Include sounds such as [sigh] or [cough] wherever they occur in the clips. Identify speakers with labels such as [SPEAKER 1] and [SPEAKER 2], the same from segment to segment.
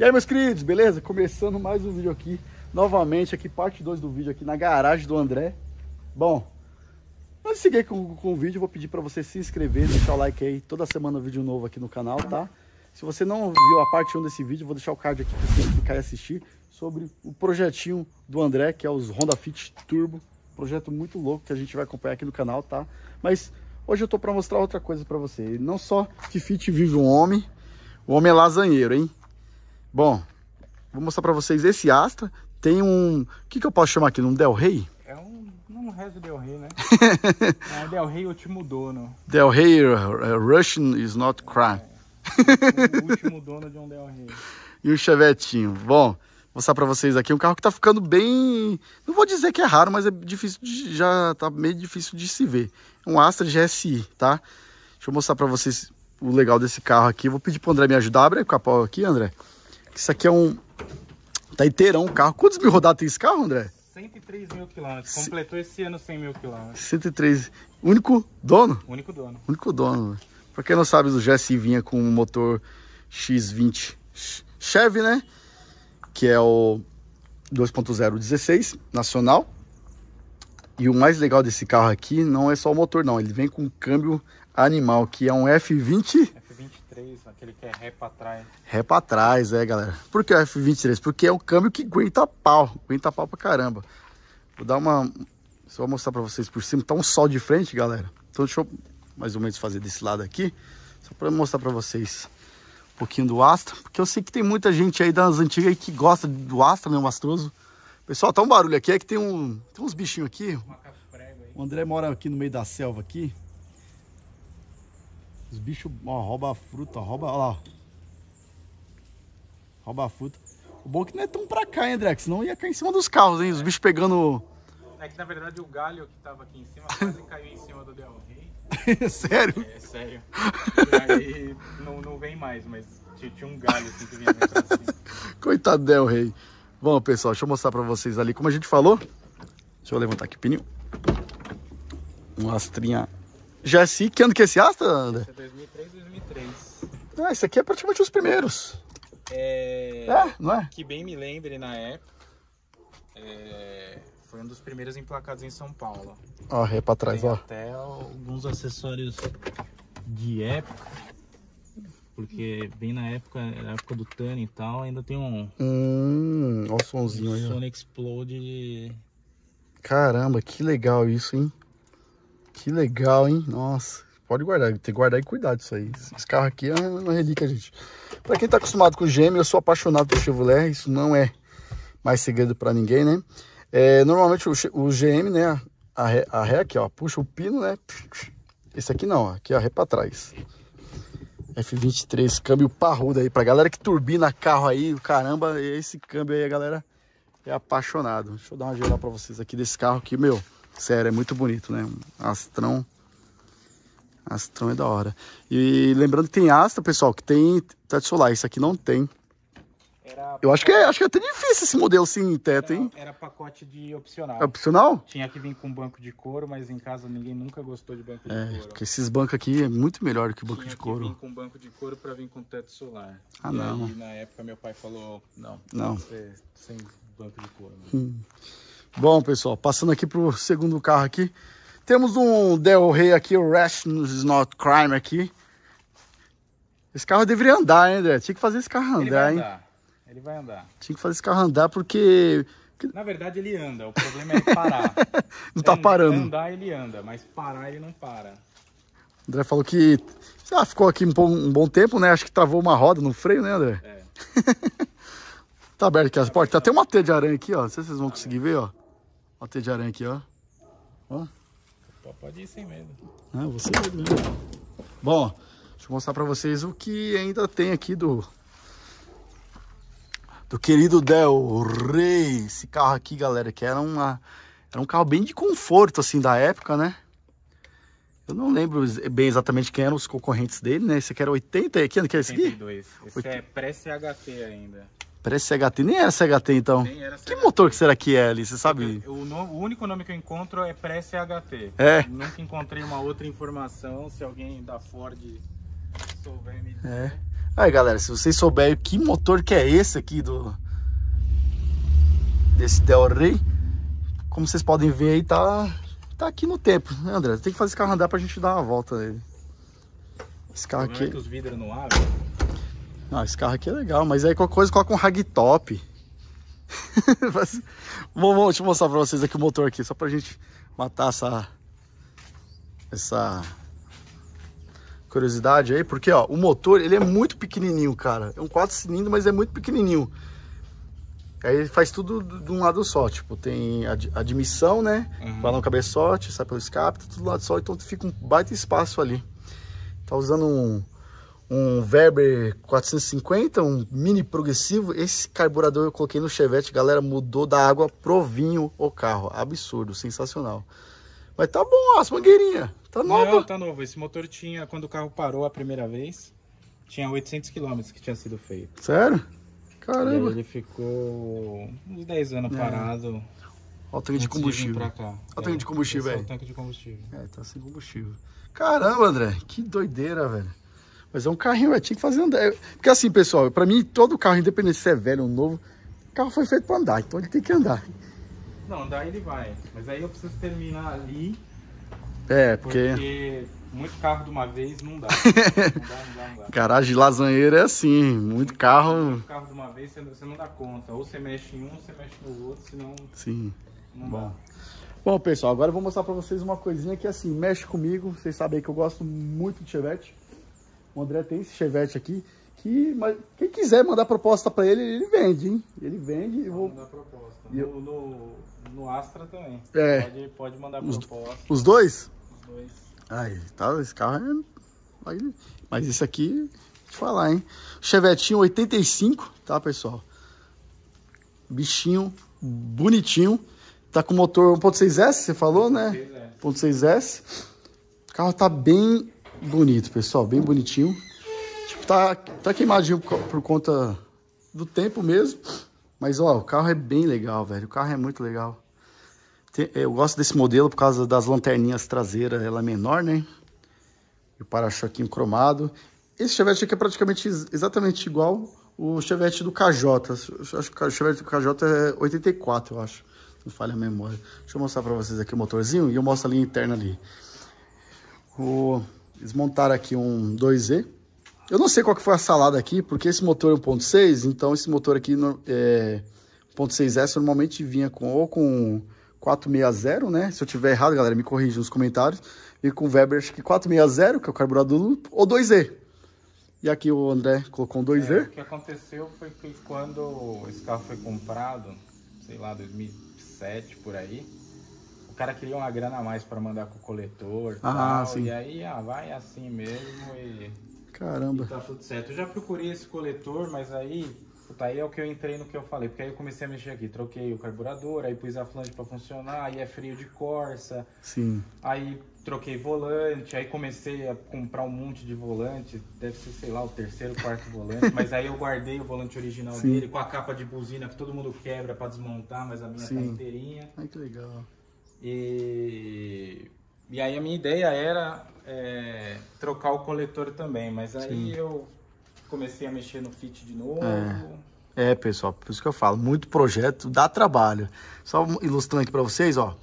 [SPEAKER 1] E aí, meus queridos, beleza? Começando mais um vídeo aqui, novamente, aqui, parte 2 do vídeo aqui na garagem do André. Bom, antes de seguir com, com o vídeo, vou pedir para você se inscrever, deixar o like aí, toda semana vídeo novo aqui no canal, tá? Se você não viu a parte 1 desse vídeo, vou deixar o card aqui para você clicar e assistir sobre o projetinho do André, que é os Honda Fit Turbo. Projeto muito louco que a gente vai acompanhar aqui no canal, tá? Mas hoje eu tô para mostrar outra coisa para você. Não só que fit vive um homem, o homem é lasanheiro, hein? Bom, vou mostrar para vocês esse Astra. Tem um... O que, que eu posso chamar aqui? Um Del Rey?
[SPEAKER 2] É um, um resto Del Rey, né? é [laughs] Del Rey é último dono.
[SPEAKER 1] Del Rey uh, uh, Russian is not crime. É, o último [laughs] dono de um Del Rey. e o Chevetinho. Bom, vou mostrar para vocês aqui. Um carro que tá ficando bem... Não vou dizer que é raro, mas é difícil de... Já tá meio difícil de se ver. É um Astra GSI, tá? Deixa eu mostrar para vocês o legal desse carro aqui. Vou pedir pro André me ajudar. Abre o capô aqui, André. Isso aqui é um... Tá inteirão o carro. Quantos mil rodadas tem esse carro, André?
[SPEAKER 2] 103 mil quilômetros. Completou C... esse ano 100 mil quilômetros.
[SPEAKER 1] 103. Único dono? Único dono. Único dono. Pra quem não sabe, o Jesse vinha com um motor X20 Chevy, né? Que é o 2.016 nacional. E o mais legal desse carro aqui não é só o motor, não. Ele vem com um câmbio animal, que é um F20...
[SPEAKER 2] F23, aquele que é ré pra trás.
[SPEAKER 1] Ré pra trás, é, galera. Por que o F23? Porque é um câmbio que aguenta pau, aguenta pau pra caramba. Vou dar uma... Só mostrar pra vocês por cima, tá um sol de frente, galera. Então deixa eu mais ou menos fazer desse lado aqui, só pra mostrar pra vocês um pouquinho do Astra, porque eu sei que tem muita gente aí das antigas aí que gosta do Astra, né, o Astroso. Pessoal, tá um barulho aqui, é que tem, um, tem uns bichinhos aqui. O André mora aqui no meio da selva aqui, os bichos, ó, rouba a fruta, rouba, ó lá. Rouba a fruta. O bom é que não é tão pra cá, hein, André? Que senão ia cair em cima dos carros, hein? Os bichos pegando...
[SPEAKER 2] É que, na verdade, o galho que tava aqui em cima quase caiu em cima do
[SPEAKER 1] Del Rey. [laughs] sério? É, sério.
[SPEAKER 2] E aí, não, não vem mais, mas tinha um galho assim que vinha
[SPEAKER 1] assim. Coitado Del Rey. Bom, pessoal, deixa eu mostrar pra vocês ali. Como a gente falou... Deixa eu levantar aqui o pneu. Uma lastrinha Jaci, que ano que é esse Astra, André? Esse é 2003, 2003. Ah, esse aqui é praticamente os
[SPEAKER 2] primeiros. É... é não é? Que bem me lembre, na época, é... foi um dos primeiros emplacados em São Paulo.
[SPEAKER 1] Ó, é pra trás, Tem ó.
[SPEAKER 2] até alguns acessórios de época, porque bem na época, na época do Tani
[SPEAKER 1] e tal, ainda tem um... Hum, olha o somzinho aí. aí. Sonic Explode. Caramba, que legal isso, hein? Que legal, hein? Nossa, pode guardar, tem que guardar e cuidar disso aí. Esse carro aqui é uma relíquia, gente. Para quem tá acostumado com o GM, eu sou apaixonado por Chevrolet, isso não é mais segredo para ninguém, né? É, normalmente o, o, GM, né, a, a ré aqui, ó, puxa o pino, né? Esse aqui não, ó, aqui é a ré para trás. F23, câmbio parrudo aí pra galera que turbina carro aí, caramba, esse câmbio aí a galera é apaixonado. Deixa eu dar uma geral para vocês aqui desse carro aqui, meu. Sério, é muito bonito, né? Astrão. Astrão é da hora. E lembrando que tem asta, pessoal, que tem teto solar. Isso aqui não tem. Eu acho que, é, acho que é até difícil esse modelo assim, teto, hein?
[SPEAKER 2] Era, pacote de opcional. É opcional? Tinha que vir com banco de couro, mas em casa ninguém nunca gostou de banco é, de couro. É, Porque esses bancos
[SPEAKER 1] aqui é muito melhor do que banco Tinha de couro. Tinha que
[SPEAKER 2] vir com banco de couro para vir com teto solar. Ah, e não. na época meu pai falou, não, não, é sem banco de couro. Né?
[SPEAKER 1] Hum. Bom, pessoal, passando aqui pro segundo carro aqui. Temos um Del Rey aqui, o Rash Not Crime aqui. Esse carro deveria andar, hein, André? Tinha que fazer esse carro andar, ele vai andar. hein? Ele vai andar. Tinha que fazer esse carro andar porque...
[SPEAKER 2] Na verdade, ele anda. O problema é parar. [laughs] não tá é, parando. Andar, ele anda. Mas parar, ele não para.
[SPEAKER 1] O André falou que... Ah, ficou aqui um bom, um bom tempo, né? Acho que travou uma roda no freio, né, André? É. [laughs] tá aberto aqui as tá portas. Tá até uma teia de aranha aqui, ó. Não sei se vocês vão tá conseguir bem. ver, ó. Ó o T de aranha aqui, ó. Ó.
[SPEAKER 2] Pode ir sem medo.
[SPEAKER 1] Ah, você medo mesmo. Bom, deixa eu mostrar pra vocês o que ainda tem aqui do... Do querido Del Rey. Esse carro aqui, galera, que era uma... Era um carro bem de conforto, assim, da época, né? Eu não lembro bem exatamente quem eram os concorrentes dele, né? Esse aqui era 80, que ano que é esse aqui?
[SPEAKER 2] 82. Esse 80. é pré-CHT ainda.
[SPEAKER 1] Parece CHT. Nem era CHT, então. Nem era CHT. Que motor que será que é ali? Você sabe?
[SPEAKER 2] É o, o único nome que eu encontro é pré-CHT. É? Eu nunca encontrei uma outra informação. Se alguém da Ford souber me
[SPEAKER 1] dizer. É. Aí, galera, se vocês souberem que motor que é esse aqui do... Desse Del Rey. Como vocês podem ver aí, tá... Tá aqui no tempo, né, André? Tem que fazer esse carro andar pra gente dar uma volta nele. Esse carro é aqui... É que os
[SPEAKER 2] vidros não abrem.
[SPEAKER 1] Ah, esse carro aqui é legal, mas aí é qualquer coisa coloca um ragtop. [laughs] vou, vou, deixa eu mostrar pra vocês aqui o motor aqui, só pra gente matar essa... Essa... Curiosidade aí, porque ó, o motor ele é muito pequenininho, cara. É um quatro cilindros, mas é muito pequenininho. Aí ele faz tudo de um lado só, tipo, tem ad admissão, né? Uhum. Vai lá no cabeçote, sai pelo escape, tá tudo do lado só, então fica um baita espaço ali. Tá usando um um Weber 450, um mini progressivo. Esse carburador eu coloquei no Chevette, galera, mudou da água pro vinho o carro. Absurdo, sensacional. Mas tá bom, as mangueirinhas.
[SPEAKER 2] Tá nova. Não, tá novo. Esse motor tinha, quando o carro parou a primeira vez, tinha 800 km que tinha sido feito. Sério? Caramba. ele ficou uns 10 anos é. parado.
[SPEAKER 1] Olha o tanque de combustível. Olha o tanque é, de combustível, velho. É de combustível. É, tá sem combustível. Caramba, André, que doideira, velho. Mas é um carrinho, eu é, tinha que fazer andar. É, porque assim, pessoal, para mim, todo carro, independente se é velho ou novo, o carro foi feito para andar, então ele tem que andar.
[SPEAKER 2] Não, andar ele vai. Mas aí eu preciso terminar ali.
[SPEAKER 1] É, porque...
[SPEAKER 2] porque muito carro de uma vez não dá. [laughs] não dá, não dá, não dá. Garagem lasanheira é
[SPEAKER 1] assim, muito, muito carro... Muito
[SPEAKER 2] carro de uma vez você não dá conta. Ou você mexe em um, você mexe no outro, senão...
[SPEAKER 1] Sim. Não Bom. dá. Bom, pessoal, agora eu vou mostrar para vocês uma coisinha que, assim, mexe comigo. Vocês sabem que eu gosto muito de Chevette. O André tem esse Chevette aqui. Que, mas quem quiser mandar proposta para ele, ele vende, hein? Ele vende e vou. Mandar proposta. Eu...
[SPEAKER 2] No, no, Astra também. É. Pode, pode mandar os, proposta. Os dois?
[SPEAKER 1] Os dois. Aí, tá, esse carro é. Mas esse aqui, te falar, hein? Chevetinho 85, tá, pessoal? Bichinho bonitinho. Tá com motor 1.6S, você falou, né? 1.6S. O carro tá bem bonito, pessoal, bem bonitinho. Tipo, tá, tá queimadinho por conta do tempo mesmo, mas ó, o carro é bem legal, velho. O carro é muito legal. Tem, é, eu gosto desse modelo por causa das lanterninhas traseiras, ela é menor, né? E o para-choquinho cromado. Esse Chevette aqui é praticamente exatamente igual o Chevette do KJ. Acho que o Chevette do KJ é 84, eu acho. Não falha a memória. Deixa eu mostrar para vocês aqui o motorzinho e eu mostro a linha interna ali. O... Eles montaram aqui um 2E. Eu não sei qual que foi a salada aqui, porque esse motor é 1.6, então esse motor aqui é 1.6S normalmente vinha com ou com 460, né? Se eu tiver errado, galera, me corrija nos comentários. Vinha com Weber, acho que 460, que é o carburador, ou 2E. E aqui o André colocou um 2E. É, o
[SPEAKER 2] que aconteceu foi que quando esse carro foi comprado, sei lá, 2007 por aí, cara queria uma grana a mais para mandar com o coletor. Ah, tal, sim. E aí, ah, vai assim mesmo e.
[SPEAKER 1] Caramba. E tá
[SPEAKER 2] tudo certo. Eu já procurei esse coletor, mas aí. Puta, aí é o que eu entrei no que eu falei, porque aí eu comecei a mexer aqui. Troquei o carburador, aí pus a flange para funcionar, aí é freio de corsa. Sim. Aí troquei volante, aí comecei a comprar um monte de volante, deve ser, sei lá, o terceiro, quarto volante, [laughs] mas aí eu guardei o volante original Sim. dele com a capa de buzina que todo mundo quebra para desmontar, mas a minha Sim. tá
[SPEAKER 1] inteirinha. Ai, que legal.
[SPEAKER 2] E, e aí a minha ideia era é, trocar o coletor também, mas aí Sim. eu comecei a mexer
[SPEAKER 1] no kit de novo. É. é, pessoal, por isso que eu falo, muito projeto dá trabalho. Só ilustrando aqui para vocês, ó.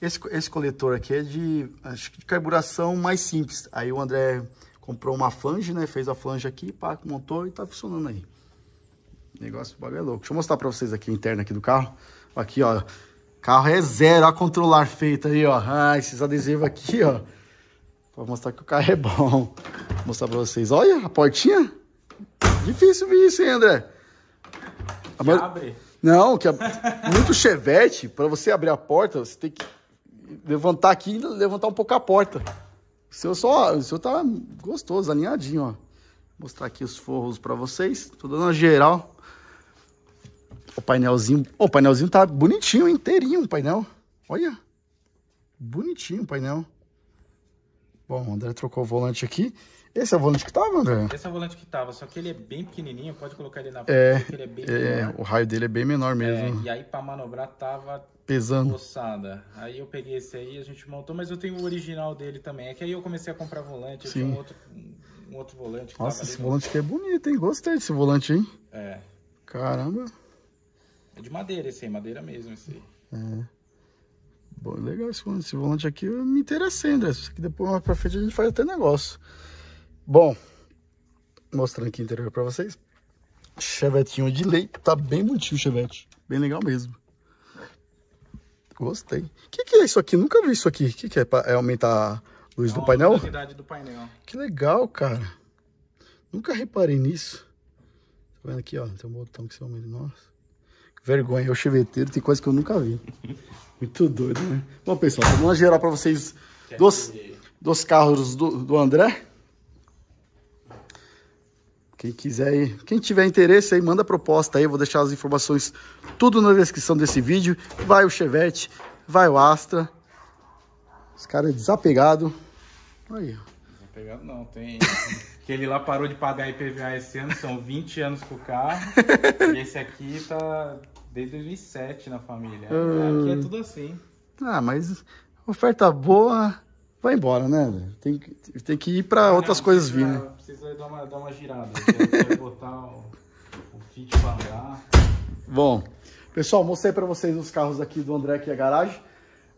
[SPEAKER 1] Esse, esse coletor aqui é de, acho que de carburação mais simples. Aí o André comprou uma flange, né? Fez a flange aqui, pá, montou e tá funcionando aí. Negócio, o bagulho é louco. Deixa eu mostrar pra vocês aqui a interna aqui do carro. Aqui, ó. Carro é zero, a controlar feito aí, ó. Ah, esses adesivos aqui, ó. Pra mostrar que o carro é bom. Vou mostrar pra vocês. Olha a portinha. Difícil ver isso, hein, André? A maior... abre. Não, que é muito chevette, para você abrir a porta, você tem que levantar aqui e levantar um pouco a porta. O seu só, o seu tá gostoso, alinhadinho, ó. Vou mostrar aqui os forros para vocês. Tô dando uma geral. O painelzinho. O painelzinho tá bonitinho, inteirinho o painel. Olha. Bonitinho o painel. Bom, o André trocou o volante aqui. Esse é o volante que tava, André? Esse é o
[SPEAKER 2] volante que tava, só que ele é bem pequenininho, pode colocar ele na frente, é, ele é bem é, menor. o raio dele é bem menor é, mesmo. É, e aí para manobrar tava pesando. Moçada. Aí eu peguei esse aí, a gente montou, mas eu tenho o original dele também. É que aí eu comecei a comprar volante, Sim. um outro, um outro volante. Nossa, esse
[SPEAKER 1] volante aqui é bonito, hein? Gostei desse volante, hein? É. Caramba.
[SPEAKER 2] É de madeira esse aí, madeira mesmo esse aí.
[SPEAKER 1] É. Bom, legal esse volante. Esse volante aqui eu me interessei, André. Isso aqui depois mais pra frente a gente faz até negócio. Bom, mostrando aqui o interior pra vocês. Chevetinho de leite. Tá bem bonitinho o chevette. Bem legal mesmo. Gostei. O que, que, é isso aqui? Nunca vi isso aqui. O que, que é? É aumentar a luz é do painel? do painel? Que legal, cara. Nunca reparei nisso. Tá vendo aqui, ó? Tem um botão que você aumenta. Nossa. Vergonha, é o chevetteiro tem coisa que eu nunca vi. Muito doido, né? Bom, pessoal, vamos uma geral pra vocês dos, dos carros do, do André. Quem quiser aí, quem tiver interesse aí, manda proposta aí. vou deixar as informações tudo na descrição desse vídeo. Vai o Chevette, vai o Astra. Os caras é desapegado. Aí, ó.
[SPEAKER 2] Desapegado não, tem que ele lá parou de pagar IPVA esse ano, são 20 anos com o carro. e esse aqui tá desde 2007 na família. Ah. É, aqui é tudo assim.
[SPEAKER 1] Ah, mas oferta boa, vai embora, né? Tem, tem que ir para outras não, coisas vir, né?
[SPEAKER 2] Precisa dar uma, dar uma girada. Né? botar o, o fit pra andar.
[SPEAKER 1] Bom, pessoal, mostrei para vocês os carros aqui do André aqui a garagem.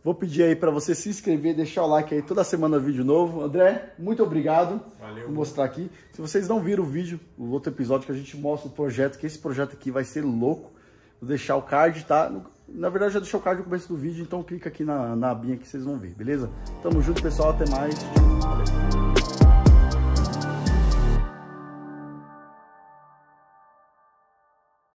[SPEAKER 1] Vou pedir aí para você se inscrever, deixar o like aí toda semana vídeo novo. André, muito obrigado Valeu, Vou mostrar aqui. Se vocês não viram o vídeo, o outro episódio que a gente mostra o projeto, que esse projeto aqui vai ser louco. Vou deixar o card, tá? Na verdade, já deixei o card no começo do vídeo, então clica aqui na, na abinha que vocês vão ver, beleza? Tamo junto, pessoal. Até mais. Valeu.